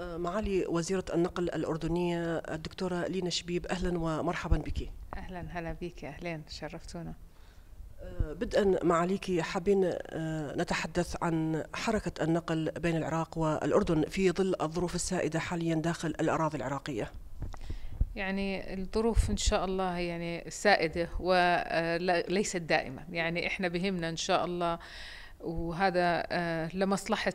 معالي وزيرة النقل الأردنية الدكتورة لينا شبيب أهلا ومرحبا بك أهلا هلا بك أهلين شرفتونا أه، بدءا معاليك حابين أه، نتحدث عن حركة النقل بين العراق والأردن في ظل الظروف السائدة حاليا داخل الأراضي العراقية يعني الظروف ان شاء الله يعني سائده وليست أه، دائمه يعني احنا بهمنا ان شاء الله وهذا آه، لمصلحة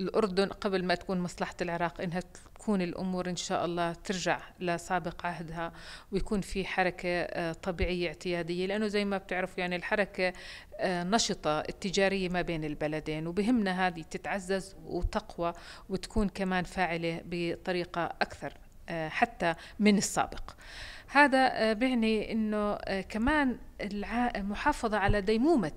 الأردن قبل ما تكون مصلحة العراق إنها تكون الأمور إن شاء الله ترجع لسابق عهدها ويكون في حركة آه، طبيعية اعتيادية لأنه زي ما بتعرفوا يعني الحركة آه، نشطة التجارية ما بين البلدين وبهمنا هذه تتعزز وتقوى وتكون كمان فاعلة بطريقة أكثر حتى من السابق هذا بيعني انه كمان المحافظه على ديمومه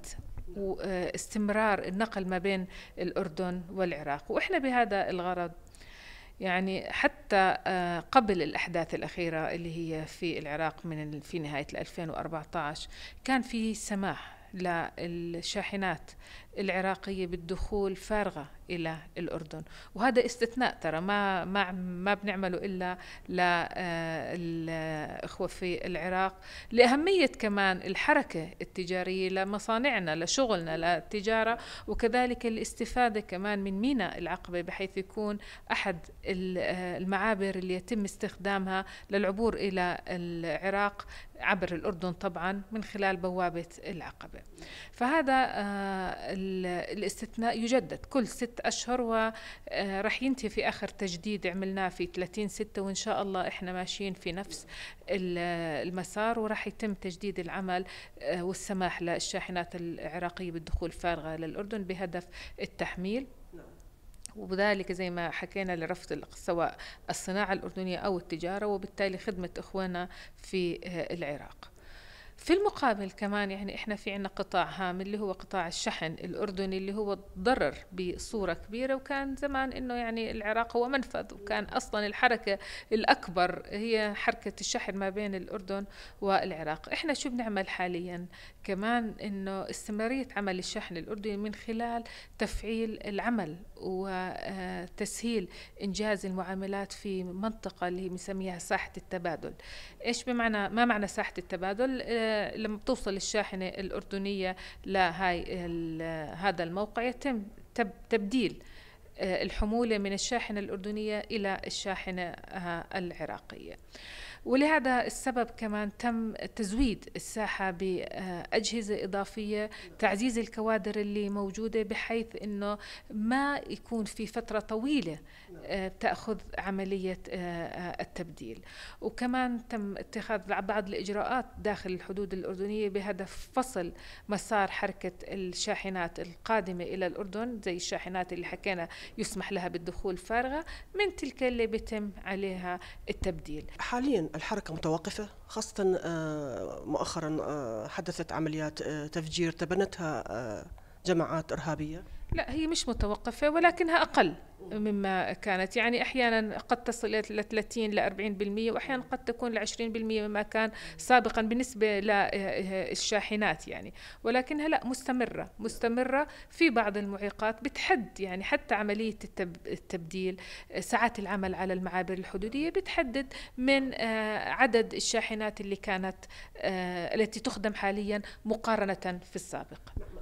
واستمرار النقل ما بين الأردن والعراق وإحنا بهذا الغرض يعني حتى آه، قبل الأحداث الأخيرة اللي هي في العراق من في نهاية 2014 كان في سماح للشاحنات العراقية بالدخول فارغة إلى الأردن وهذا استثناء ترى ما ما ما بنعمله إلا للإخوة آه، في العراق لأهمية كمان الحركة التجارية لمصانعنا لشغلنا للتجارة وكذلك الاستفادة كمان من ميناء العقبة بحيث يكون أحد آه، المعابر اللي يتم استخدامها للعبور إلى العراق عبر الأردن طبعا من خلال بوابة العقبة فهذا آه، الاستثناء يجدد كل ست أشهر ورح آه، ينتهي في آخر تجديد عملناه في 30 ستة وإن شاء الله إحنا ماشيين في نفس المسار ورح يتم تجديد العمل آه، والسماح للشاحنات العراقية بالدخول فارغة للأردن بهدف التحميل وذلك زي ما حكينا لرفض سواء الصناعة الأردنية أو التجارة وبالتالي خدمة إخواننا في آه، العراق في المقابل كمان يعني احنا في عنا قطاع هام اللي هو قطاع الشحن الاردني اللي هو ضرر بصوره كبيره وكان زمان انه يعني العراق هو منفذ وكان اصلا الحركه الاكبر هي حركه الشحن ما بين الاردن والعراق احنا شو بنعمل حاليا كمان انه استمراريه عمل الشحن الاردني من خلال تفعيل العمل وتسهيل آه، انجاز المعاملات في منطقه اللي بنسميها ساحه التبادل ايش بمعنى ما معنى ساحه التبادل آه، لما بتوصل الشاحنة الأردنية لهذا الموقع يتم تبديل آه، الحمولة من الشاحنة الأردنية إلى الشاحنة آه، العراقية ولهذا السبب كمان تم تزويد الساحة بأجهزة إضافية تعزيز الكوادر اللي موجودة بحيث أنه ما يكون في فترة طويلة آه، تأخذ عملية التبديل وكمان تم اتخاذ بعض الإجراءات داخل الحدود الأردنية بهدف فصل مسار حركة الشاحنات القادمة إلى الأردن زي الشاحنات اللي حكينا يسمح لها بالدخول فارغة من تلك اللي بيتم عليها التبديل حاليا الحركة متوقفة خاصة آه، مؤخرا آه، حدثت عمليات آه، تفجير تبنتها جماعات إرهابية لا هي مش متوقفة ولكنها أقل مما كانت يعني أحيانا قد تصل إلى 30 ل 40% وأحيانا قد تكون ل 20% مما كان سابقا بالنسبة للشاحنات يعني ولكنها لا مستمرة مستمرة في بعض المعيقات بتحد يعني حتى عملية التبديل ساعات العمل على المعابر الحدودية بتحدد من آه، عدد الشاحنات اللي كانت آه، التي تخدم حاليا مقارنة في السابق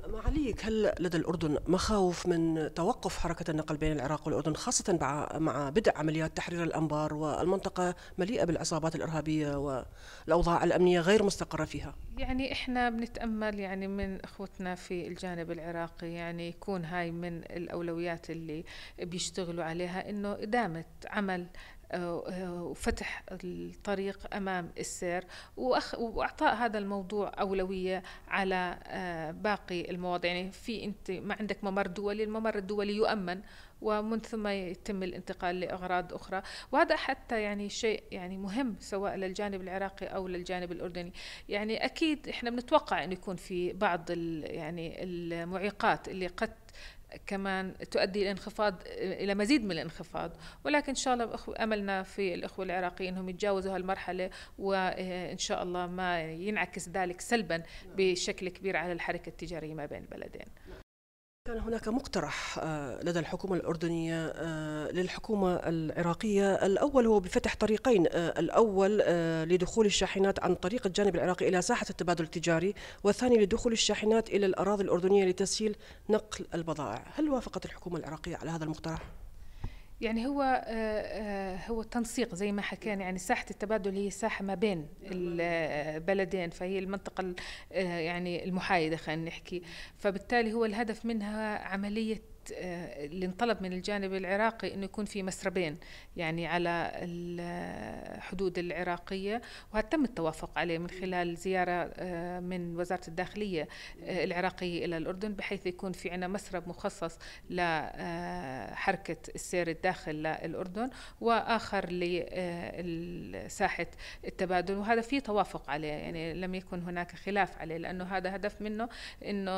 معليك هل لدى الأردن مخاوف التخوف من توقف حركة النقل بين العراق والأردن خاصة مع بدء عمليات تحرير الأنبار والمنطقة مليئة بالعصابات الإرهابية والأوضاع الأمنية غير مستقرة فيها يعني إحنا بنتأمل يعني من أخوتنا في الجانب العراقي يعني يكون هاي من الأولويات اللي بيشتغلوا عليها إنه إدامة عمل آه، آه، وفتح الطريق امام السير واعطاء هذا الموضوع اولويه على آه، باقي المواضيع يعني في انت ما عندك ممر دولي الممر الدولي يؤمن ومن ثم يتم الانتقال لاغراض اخرى وهذا حتى يعني شيء يعني مهم سواء للجانب العراقي او للجانب الاردني يعني اكيد احنا بنتوقع انه يكون في بعض يعني المعيقات اللي قد كمان تؤدي الى انخفاض الى مزيد من الانخفاض ولكن ان شاء الله املنا في الاخوه العراقيين انهم يتجاوزوا هالمرحله وان شاء الله ما ينعكس ذلك سلبا نعم. بشكل كبير على الحركه التجاريه ما بين البلدين نعم. كان هناك مقترح آه، لدى الحكومة الأردنية آه، للحكومة العراقية الأول هو بفتح طريقين آه، الأول لدخول الشاحنات عن طريق الجانب العراقي إلى ساحة التبادل التجاري والثاني لدخول الشاحنات إلى الأراضي الأردنية لتسهيل نقل البضائع هل وافقت الحكومة العراقية على هذا المقترح؟ يعني هو آه، آه، هو التنسيق زي ما حكينا يعني ساحه التبادل هي ساحه ما بين البلدين آه، فهي المنطقه يعني المحايده خلينا نحكي فبالتالي هو الهدف منها عمليه آه، اللي انطلب من الجانب العراقي انه يكون في مسربين يعني على الحدود آه، العراقيه وهذا تم التوافق عليه من خلال زياره آه، من وزاره الداخليه العراقيه الى الاردن بحيث يكون في عندنا مسرب مخصص لحركه السير الداخل للاردن واخر لساحه التبادل وهذا في توافق عليه يعني لم يكن هناك خلاف عليه لانه هذا هدف منه انه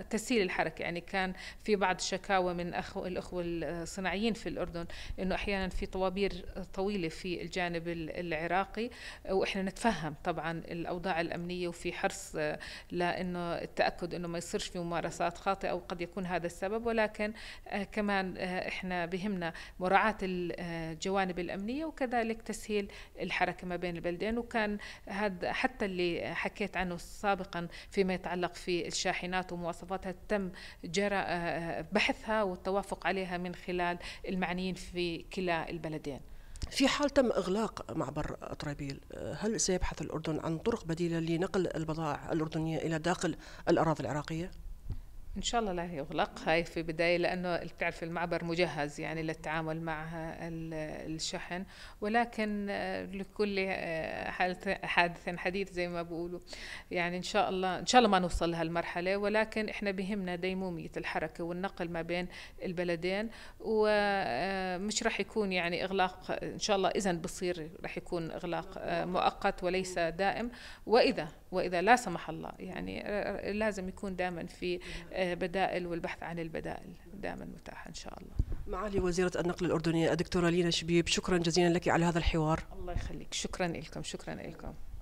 تسهيل الحركه يعني كان في بعض شكاوى من أخو الأخوة الصناعيين في الأردن أنه أحيانا في طوابير طويلة في الجانب العراقي وإحنا نتفهم طبعا الأوضاع الأمنية وفي حرص آه، لأنه التأكد أنه ما يصيرش في ممارسات خاطئة وقد يكون هذا السبب ولكن آه، كمان آه، إحنا بهمنا مراعاة الجوانب الأمنية وكذلك تسهيل الحركة ما بين البلدين وكان هذا حتى اللي حكيت عنه سابقا فيما يتعلق في الشاحنات ومواصفاتها تم جرى بحث بحثها والتوافق عليها من خلال المعنيين في كلا البلدين في حال تم إغلاق معبر اطرابيل هل سيبحث الأردن عن طرق بديلة لنقل البضائع الأردنية إلى داخل الأراضي العراقية؟ ان شاء الله لا يغلق هاي في بدايه لانه بتعرف المعبر مجهز يعني للتعامل مع الشحن ولكن آه، لكل آه، حادث حديث زي ما بقولوا يعني ان شاء الله ان شاء الله ما نوصل لهالمرحله ولكن احنا بهمنا ديموميه الحركه والنقل ما بين البلدين ومش آه، راح يكون يعني اغلاق ان شاء الله اذا بصير راح يكون اغلاق مؤقت وليس دائم واذا واذا لا سمح الله يعني آه، آه، لازم يكون دائما في آه، بدائل والبحث عن البدائل دائما متاحه ان شاء الله معالي وزيرة النقل الأردنية الدكتورة لينا شبيب شكرا جزيلا لك على هذا الحوار الله يخليك شكرا لكم شكرا لكم